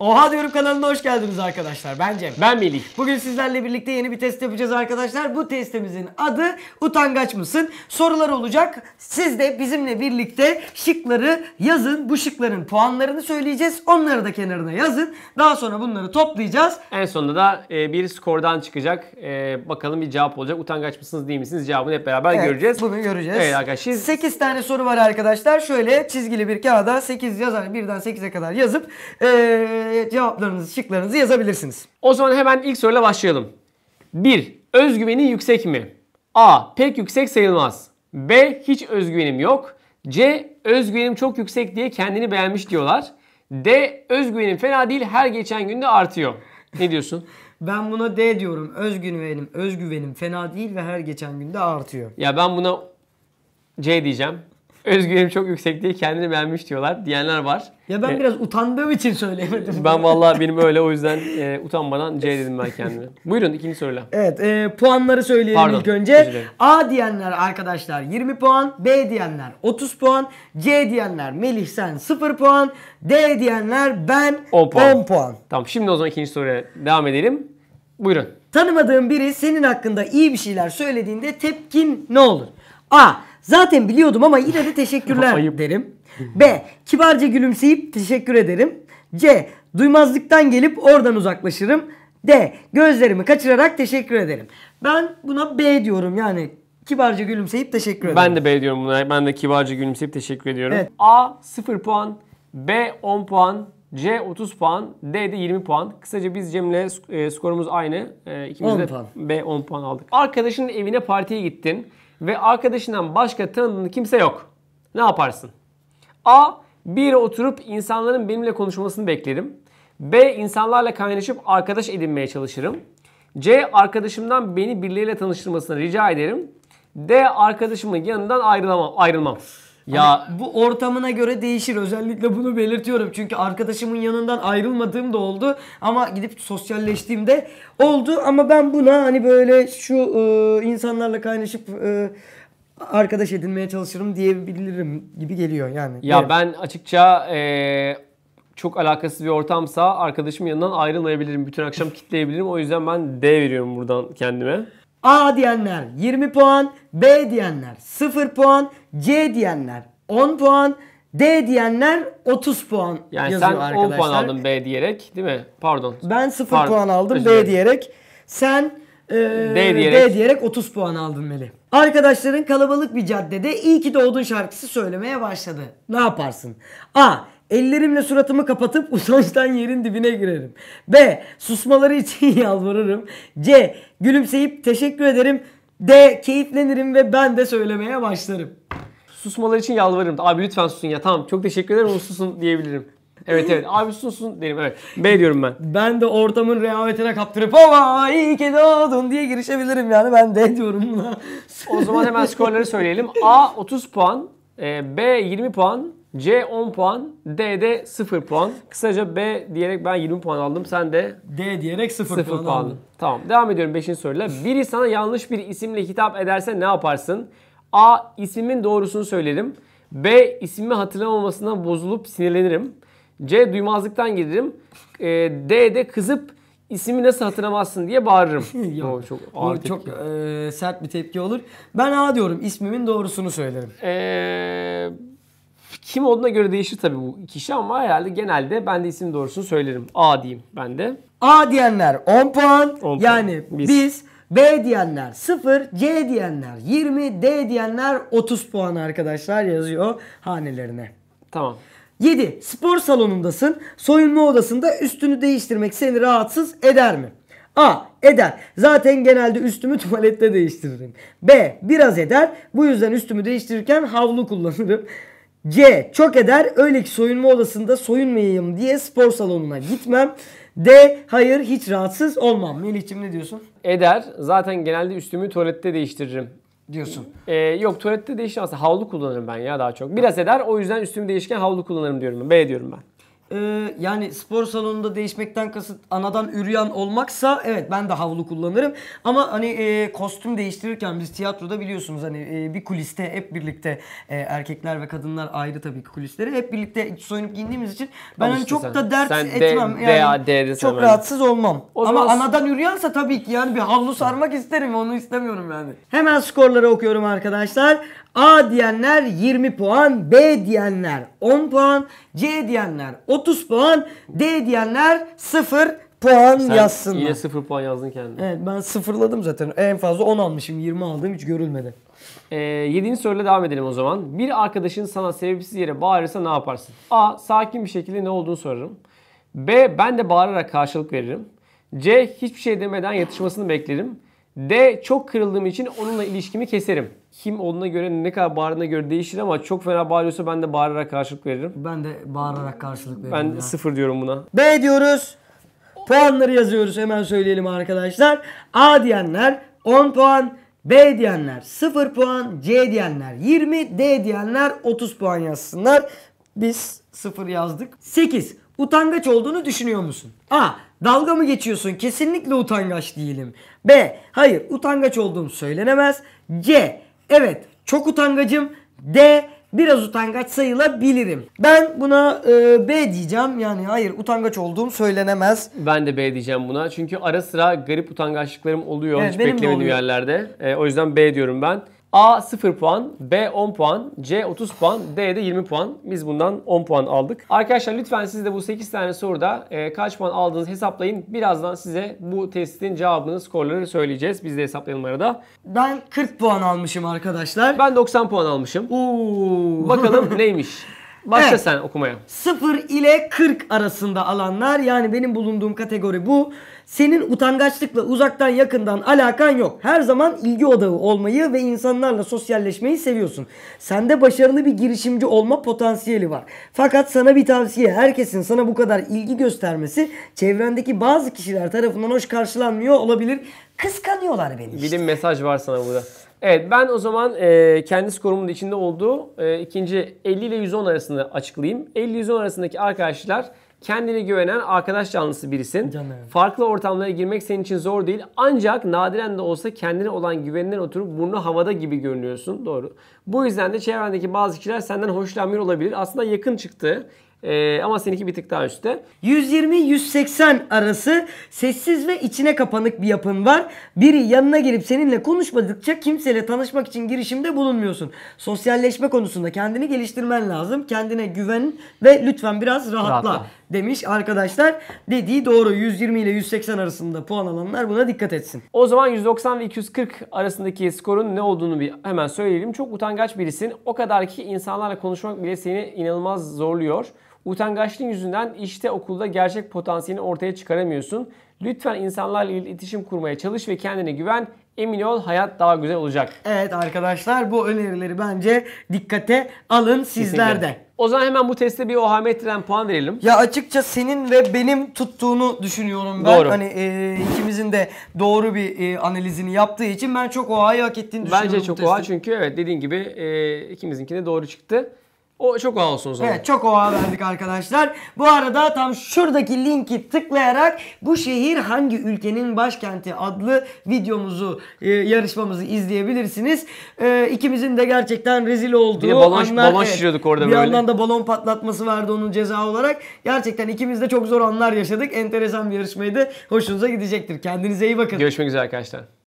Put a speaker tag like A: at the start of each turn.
A: Oha diyorum kanalına hoş geldiniz arkadaşlar. Ben Cem. Ben Melih. Bugün sizlerle birlikte yeni bir test yapacağız arkadaşlar. Bu testimizin adı utangaç mısın? Sorular olacak. Siz de bizimle birlikte şıkları yazın. Bu şıkların puanlarını söyleyeceğiz. Onları da kenarına yazın. Daha sonra bunları toplayacağız.
B: En sonunda da e, bir skordan çıkacak. E, bakalım bir cevap olacak. Utangaç mısınız değil misiniz? Cevabını hep beraber evet, göreceğiz. Bunu göreceğiz. Evet arkadaşlar.
A: 8 tane soru var arkadaşlar. Şöyle çizgili bir kağıda 8 yazar. Birden 8'e kadar yazıp eee ee, cevaplarınızı, şıklarınızı yazabilirsiniz. O zaman hemen ilk soruyla başlayalım. 1.
B: Özgüveni yüksek mi? A. Pek yüksek sayılmaz. B. Hiç özgüvenim yok. C. Özgüvenim çok yüksek diye kendini beğenmiş diyorlar. D. Özgüvenim fena
A: değil her geçen günde artıyor. Ne diyorsun? ben buna D diyorum. Özgüvenim, özgüvenim fena değil ve her geçen günde artıyor.
B: Ya ben buna C diyeceğim özgürlüğüm çok yüksek diye kendini beğenmiş diyorlar. Diyenler var.
A: Ya ben ee, biraz utandığım için söyleyemedim.
B: Ben vallahi benim öyle o yüzden e, utanmadan C dedim ben kendime. Buyurun ikinci soruyla.
A: Evet e, puanları söyleyelim Pardon, ilk önce. A diyenler arkadaşlar 20 puan. B diyenler 30 puan. C diyenler Melih sen 0 puan. D diyenler ben 10 puan. 10 puan.
B: Tamam şimdi o zaman ikinci soruya devam edelim. Buyurun.
A: Tanımadığın biri senin hakkında iyi bir şeyler söylediğinde tepkin ne olur? A. Zaten biliyordum ama yine de teşekkürler derim. B. Kibarca gülümseyip teşekkür ederim. C. Duymazlıktan gelip oradan uzaklaşırım. D. Gözlerimi kaçırarak teşekkür ederim. Ben buna B diyorum yani kibarca gülümseyip teşekkür ederim. Ben de
B: B diyorum buna. Ben de kibarca gülümseyip teşekkür ediyorum. Evet. A 0 puan, B 10 puan, C 30 puan, D de 20 puan. Kısaca biz Cem'le e, skorumuz aynı. E, 10 de puan. B 10 puan aldık. Arkadaşın evine partiye gittin ve arkadaşından başka tanıdığın kimse yok. Ne yaparsın? A. Bir yere oturup insanların benimle konuşmasını beklerim. B. insanlarla kaynaşıp arkadaş edinmeye çalışırım. C. Arkadaşımdan beni birileriyle tanıştırmasını rica ederim. D. Arkadaşımın yanından ayrılamam. ayrılmam. Ya Ama
A: bu ortamına göre değişir. Özellikle bunu belirtiyorum. Çünkü arkadaşımın yanından ayrılmadığım da oldu. Ama gidip sosyalleştiğimde oldu. Ama ben buna hani böyle şu e, insanlarla kaynaşıp e, arkadaş edinmeye çalışırım diyebilirim gibi geliyor yani. Ya evet.
B: ben açıkça e, çok alakasız bir ortamsa arkadaşımın yanından ayrılmayabilirim. Bütün akşam kitleyebilirim. O yüzden ben D veriyorum buradan kendime.
A: A diyenler 20 puan, B diyenler 0 puan, C diyenler 10 puan, D diyenler 30 puan yani yazıyor arkadaşlar. Yani sen 10 puan
B: aldın B diyerek değil mi? Pardon. Ben 0 Pardon. puan aldım B diyerek.
A: Sen e, D, diyerek. D diyerek 30 puan aldın Meli. Arkadaşların kalabalık bir caddede iyi ki doğdun şarkısı söylemeye başladı. Ne yaparsın? A. Ellerimle suratımı kapatıp usançtan yerin dibine girerim. B. Susmaları için yalvarırım. C. Gülümseyip teşekkür ederim. D. Keyiflenirim ve ben de söylemeye başlarım. Susmaları için
B: yalvarırım. Abi lütfen susun ya tamam çok teşekkür ederim ama susun diyebilirim. Evet evet abi susun derim evet. B diyorum ben.
A: Ben de ortamın rehavetine kaptırıp ama iyi ki doğdun diye girişebilirim yani ben D diyorum buna. o zaman hemen skorları söyleyelim. A 30 puan,
B: ee, B 20 puan, C 10 puan, D de 0 puan. Kısaca B diyerek ben 20 puan aldım. Sen de D diyerek 0, 0 puan, puan aldın. Tamam. Devam ediyorum 5. soruyla. Biri sana yanlış bir isimle hitap ederse ne yaparsın? A. ismimin doğrusunu söylerim. B. ismimi hatırlamamasından bozulup sinirlenirim. C. Duymazlıktan gelirim. Ee, D de kızıp ismi nasıl hatırlamazsın diye bağırırım. Yok çok ağır tepki. Çok e, sert bir tepki olur. Ben A diyorum ismimin doğrusunu söylerim. Eee kim olduğuna göre değişir tabii bu kişi ama herhalde genelde ben de isim doğrusunu söylerim.
A: A diyeyim ben de. A diyenler 10 puan. 10 yani puan. biz. biz B diyenler 0, C diyenler 20, D diyenler 30 puan arkadaşlar yazıyor hanelerine. Tamam. 7. Spor salonundasın. Soyunma odasında üstünü değiştirmek seni rahatsız eder mi? A. Eder. Zaten genelde üstümü tuvalette değiştiririm. B. Biraz eder. Bu yüzden üstümü değiştirirken havlu kullanırım. C. Çok eder. Öyle ki soyunma odasında soyunmayayım diye spor salonuna gitmem. D. Hayır hiç rahatsız olmam. Melih'cim ne diyorsun?
B: Eder. Zaten genelde üstümü tuvalette değiştiririm diyorsun. Ee, yok tuvalette değişmez. Havlu kullanırım ben ya daha çok. Biraz eder o yüzden üstümü değişken havlu kullanırım diyorum ben. B diyorum ben.
A: Ee, yani spor salonunda değişmekten kasıt anadan üryan olmaksa evet ben de havlu kullanırım. Ama hani e, kostüm değiştirirken biz tiyatroda biliyorsunuz hani e, bir kuliste hep birlikte e, erkekler ve kadınlar ayrı tabii ki kulisleri hep birlikte soyunup giyindiğimiz için ben Ama hani çok sen, da dert sen etmem. De, yani
B: de, de, çok hani. rahatsız
A: olmam. O Ama zaman... anadan üryansa tabii ki yani bir havlu sarmak isterim onu istemiyorum yani. Hemen skorları okuyorum arkadaşlar. A diyenler 20 puan, B diyenler 10 puan, C diyenler 30 30 puan. D diyenler 0 puan Sen yazsınlar. Yine
B: 0 puan yazdın kendin.
A: Evet ben sıfırladım zaten. En fazla 10 almışım 20 aldım hiç görülmedi. Ee, 7. soruyla devam edelim o zaman. Bir arkadaşın
B: sana sebepsiz yere bağırırsa ne yaparsın? A. Sakin bir şekilde ne olduğunu sorarım. B. Ben de bağırarak karşılık veririm. C. Hiçbir şey demeden yatışmasını beklerim. D çok kırıldığım için onunla ilişkimi keserim. Kim onunla göre ne kadar bağırdığına göre değişir ama çok fena bağırıyorsa ben de bağırarak karşılık veririm. Ben de bağırarak karşılık veririm. Ben ya.
A: sıfır diyorum buna. B diyoruz. Puanları yazıyoruz hemen söyleyelim arkadaşlar. A diyenler 10 puan, B diyenler 0 puan, C diyenler 20, D diyenler 30 puan yazsınlar. Biz 0 yazdık. 8. Utangaç olduğunu düşünüyor musun? A. Dalga mı geçiyorsun? Kesinlikle utangaç değilim. B. Hayır utangaç olduğum söylenemez. C. Evet çok utangacım. D. Biraz utangaç sayılabilirim. Ben buna e, B diyeceğim. Yani hayır utangaç olduğum söylenemez.
B: Ben de B diyeceğim buna. Çünkü ara sıra garip utangaçlıklarım oluyor. Evet, Hiç beklemediğim yerlerde. E, o yüzden B diyorum ben. A 0 puan, B 10 puan, C 30 puan, D de 20 puan. Biz bundan 10 puan aldık. Arkadaşlar lütfen siz de bu 8 tane soruda e, kaç puan aldığınızı hesaplayın. Birazdan size bu testin cevabını, skorları söyleyeceğiz. Biz de hesaplayalım
A: arada. Ben 40 puan almışım arkadaşlar. Ben 90 puan almışım. Uuu. Bakalım neymiş? Başla evet. sen okumaya. 0 ile 40 arasında alanlar yani benim bulunduğum kategori bu. Senin utangaçlıkla uzaktan yakından alakan yok. Her zaman ilgi odağı olmayı ve insanlarla sosyalleşmeyi seviyorsun. Sende başarılı bir girişimci olma potansiyeli var. Fakat sana bir tavsiye herkesin sana bu kadar ilgi göstermesi çevrendeki bazı kişiler tarafından hoş karşılanmıyor olabilir. Kıskanıyorlar beni işte.
B: Bir mesaj var sana burada. Evet ben o zaman e, kendi skorumun içinde olduğu e, ikinci 50 ile 110 arasında açıklayayım. 50 110 arasındaki arkadaşlar Kendine güvenen arkadaş canlısı birisin. Canım. Farklı ortamlara girmek senin için zor değil. Ancak nadiren de olsa kendine olan güveninden oturup burnu havada gibi görünüyorsun. Doğru. Bu yüzden de çevrendeki bazı kişiler senden
A: hoşlanmıyor olabilir. Aslında yakın çıktı. Ee, ama seninki bir tık daha üstte. 120-180 arası sessiz ve içine kapanık bir yapın var. Biri yanına gelip seninle konuşmadıkça kimseyle tanışmak için girişimde bulunmuyorsun. Sosyalleşme konusunda kendini geliştirmen lazım. Kendine güven ve lütfen biraz rahatla. rahatla demiş arkadaşlar. Dediği doğru. 120 ile 180 arasında puan alanlar buna dikkat etsin. O zaman 190 ve 240
B: arasındaki skorun ne olduğunu bir hemen söyleyelim. Çok utangaç birisin. O kadar ki insanlarla konuşmak bile seni inanılmaz zorluyor. Utangaçlığın yüzünden işte okulda gerçek potansiyelini ortaya çıkaramıyorsun. Lütfen insanlarla iletişim kurmaya çalış ve kendine güven. Emin ol
A: hayat daha güzel olacak.
B: Evet arkadaşlar bu önerileri bence dikkate alın sizler de.
A: O zaman hemen bu teste bir oha metren puan verelim. Ya açıkça senin ve benim tuttuğunu düşünüyorum ben. Doğru. Hani e, ikimizin de doğru bir e, analizini yaptığı için ben çok oha'yı hak ettiğini düşünüyorum. Bence çok oha çünkü evet dediğin gibi e, ikimizinki de doğru çıktı. O çok oha olsun o zaman. Evet çok oha verdik arkadaşlar. Bu arada tam şuradaki linki tıklayarak bu şehir hangi ülkenin başkenti adlı videomuzu e, yarışmamızı izleyebilirsiniz. E, ikimizin de gerçekten rezil olduğu bir balon, anlar. Balon şişiriyorduk orada bir böyle. Bir yandan da balon patlatması vardı onun ceza olarak. Gerçekten ikimiz de çok zor anlar yaşadık. Enteresan bir yarışmaydı. Hoşunuza gidecektir. Kendinize iyi bakın. Görüşmek üzere arkadaşlar.